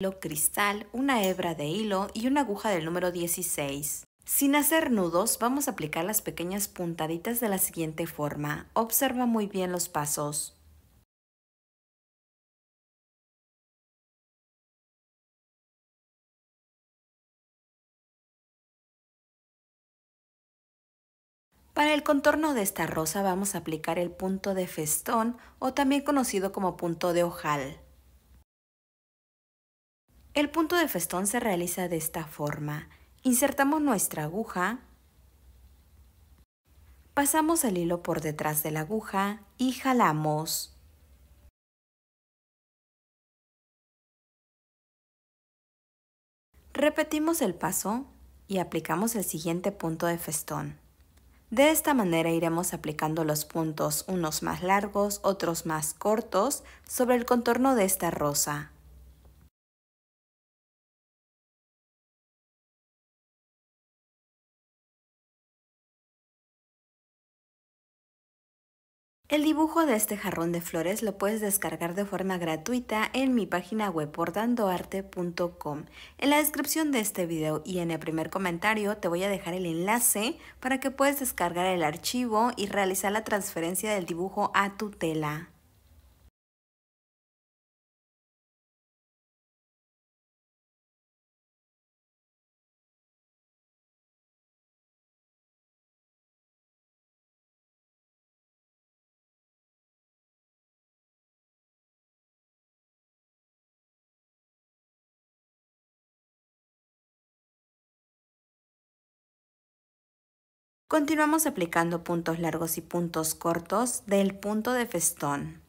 hilo cristal, una hebra de hilo y una aguja del número 16. Sin hacer nudos, vamos a aplicar las pequeñas puntaditas de la siguiente forma. Observa muy bien los pasos. Para el contorno de esta rosa vamos a aplicar el punto de festón o también conocido como punto de ojal. El punto de festón se realiza de esta forma. Insertamos nuestra aguja, pasamos el hilo por detrás de la aguja y jalamos. Repetimos el paso y aplicamos el siguiente punto de festón. De esta manera iremos aplicando los puntos, unos más largos, otros más cortos, sobre el contorno de esta rosa. El dibujo de este jarrón de flores lo puedes descargar de forma gratuita en mi página web bordandoarte.com. En la descripción de este video y en el primer comentario te voy a dejar el enlace para que puedas descargar el archivo y realizar la transferencia del dibujo a tu tela. Continuamos aplicando puntos largos y puntos cortos del punto de festón.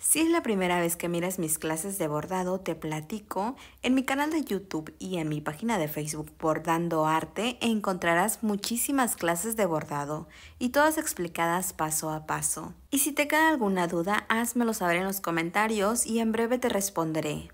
Si es la primera vez que miras mis clases de bordado, te platico, en mi canal de YouTube y en mi página de Facebook Bordando Arte encontrarás muchísimas clases de bordado y todas explicadas paso a paso. Y si te queda alguna duda, házmelo saber en los comentarios y en breve te responderé.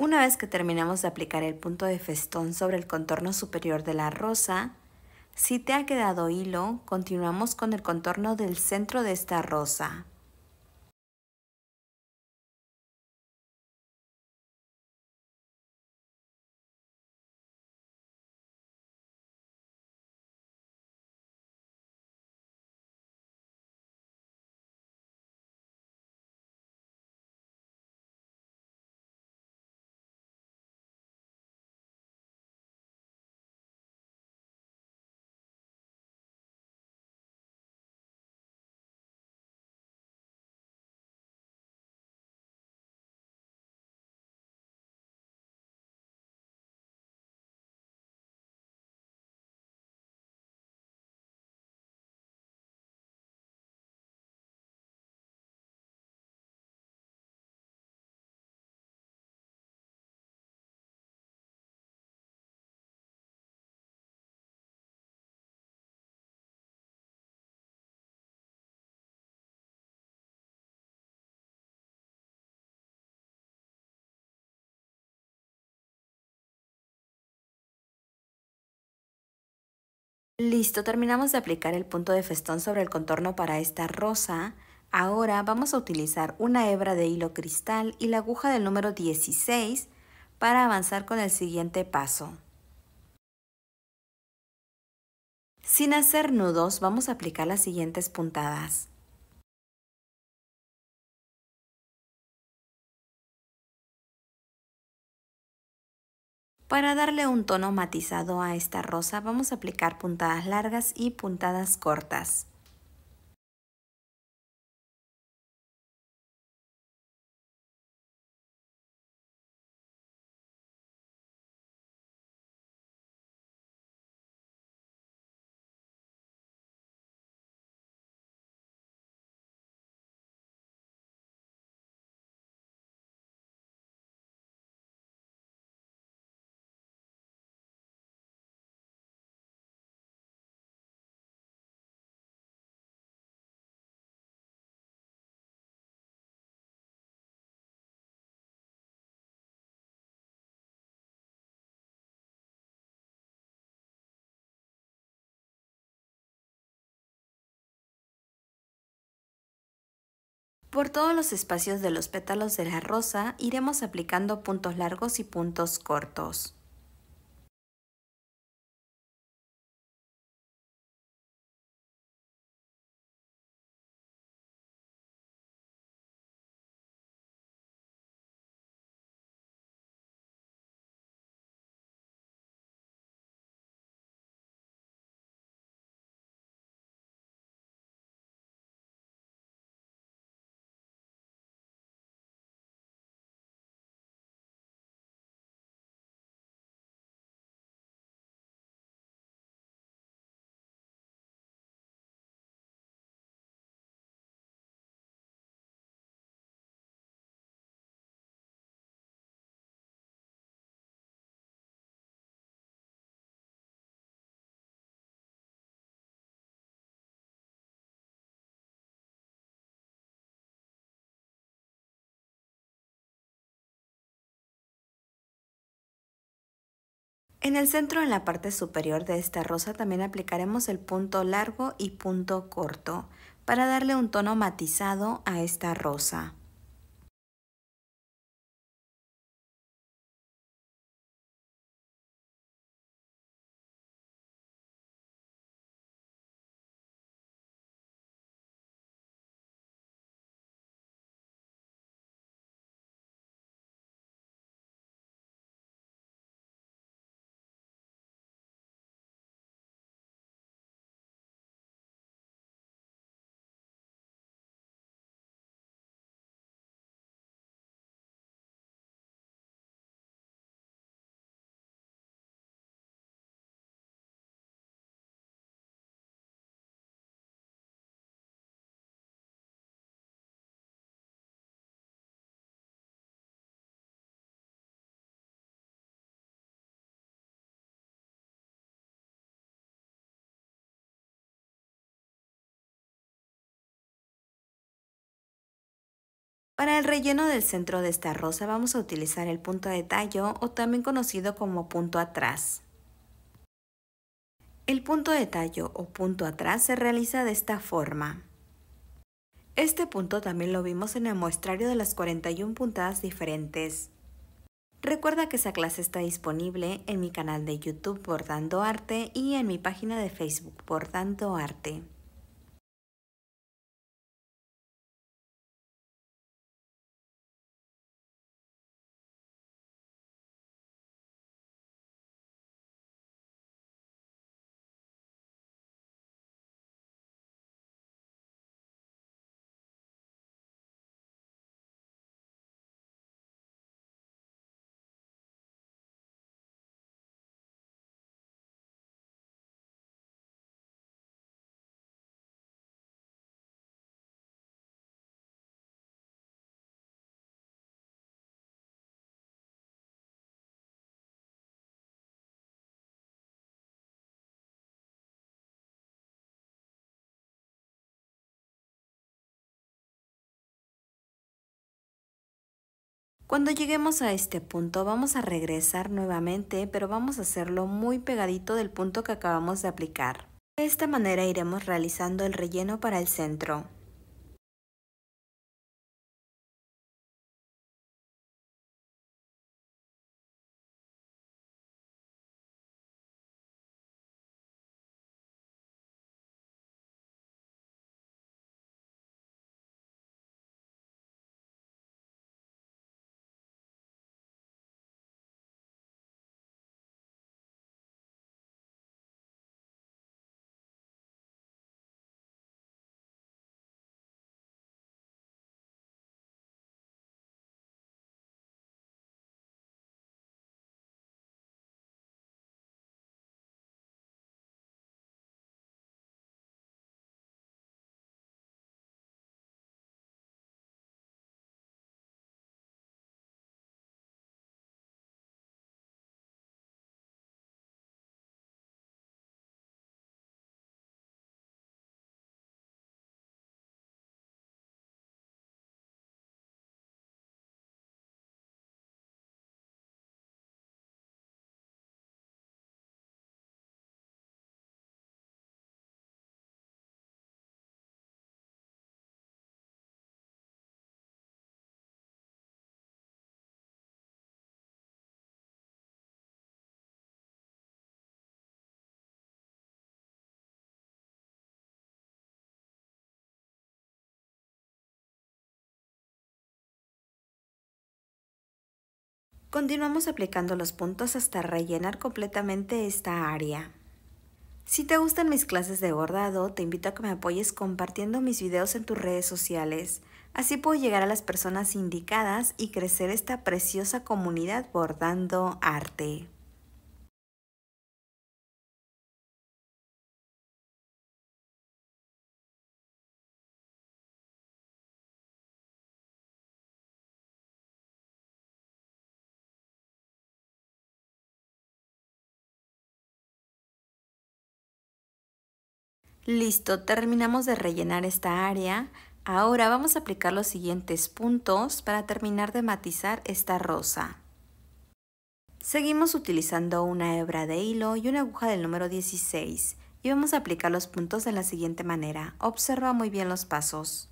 Una vez que terminamos de aplicar el punto de festón sobre el contorno superior de la rosa, si te ha quedado hilo, continuamos con el contorno del centro de esta rosa. Listo, terminamos de aplicar el punto de festón sobre el contorno para esta rosa. Ahora vamos a utilizar una hebra de hilo cristal y la aguja del número 16 para avanzar con el siguiente paso. Sin hacer nudos, vamos a aplicar las siguientes puntadas. Para darle un tono matizado a esta rosa vamos a aplicar puntadas largas y puntadas cortas. Por todos los espacios de los pétalos de la rosa iremos aplicando puntos largos y puntos cortos. En el centro, en la parte superior de esta rosa, también aplicaremos el punto largo y punto corto para darle un tono matizado a esta rosa. Para el relleno del centro de esta rosa vamos a utilizar el punto de tallo o también conocido como punto atrás. El punto de tallo o punto atrás se realiza de esta forma. Este punto también lo vimos en el muestrario de las 41 puntadas diferentes. Recuerda que esa clase está disponible en mi canal de YouTube Bordando Arte y en mi página de Facebook Bordando Arte. Cuando lleguemos a este punto vamos a regresar nuevamente, pero vamos a hacerlo muy pegadito del punto que acabamos de aplicar. De esta manera iremos realizando el relleno para el centro. Continuamos aplicando los puntos hasta rellenar completamente esta área. Si te gustan mis clases de bordado, te invito a que me apoyes compartiendo mis videos en tus redes sociales. Así puedo llegar a las personas indicadas y crecer esta preciosa comunidad bordando arte. Listo, terminamos de rellenar esta área. Ahora vamos a aplicar los siguientes puntos para terminar de matizar esta rosa. Seguimos utilizando una hebra de hilo y una aguja del número 16 y vamos a aplicar los puntos de la siguiente manera. Observa muy bien los pasos.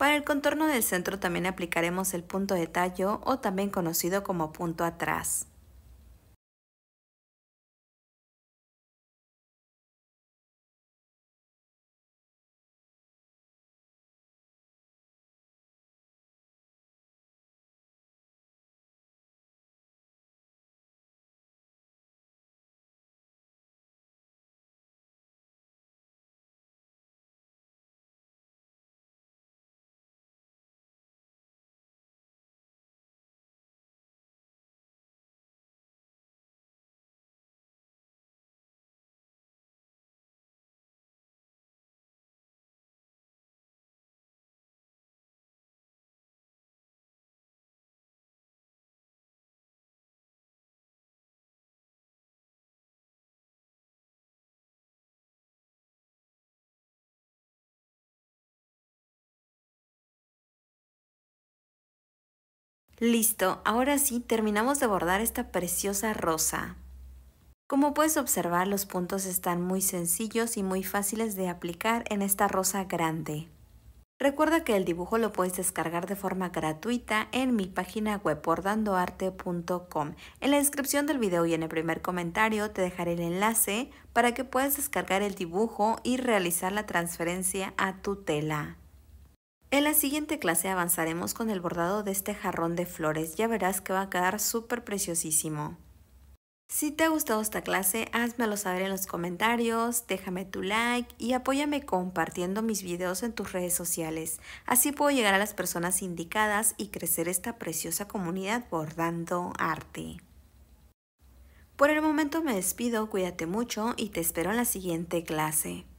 Para el contorno del centro también aplicaremos el punto de tallo o también conocido como punto atrás. Listo, ahora sí terminamos de bordar esta preciosa rosa. Como puedes observar, los puntos están muy sencillos y muy fáciles de aplicar en esta rosa grande. Recuerda que el dibujo lo puedes descargar de forma gratuita en mi página web bordandoarte.com. En la descripción del video y en el primer comentario te dejaré el enlace para que puedas descargar el dibujo y realizar la transferencia a tu tela. En la siguiente clase avanzaremos con el bordado de este jarrón de flores. Ya verás que va a quedar súper preciosísimo. Si te ha gustado esta clase, házmelo saber en los comentarios, déjame tu like y apóyame compartiendo mis videos en tus redes sociales. Así puedo llegar a las personas indicadas y crecer esta preciosa comunidad bordando arte. Por el momento me despido, cuídate mucho y te espero en la siguiente clase.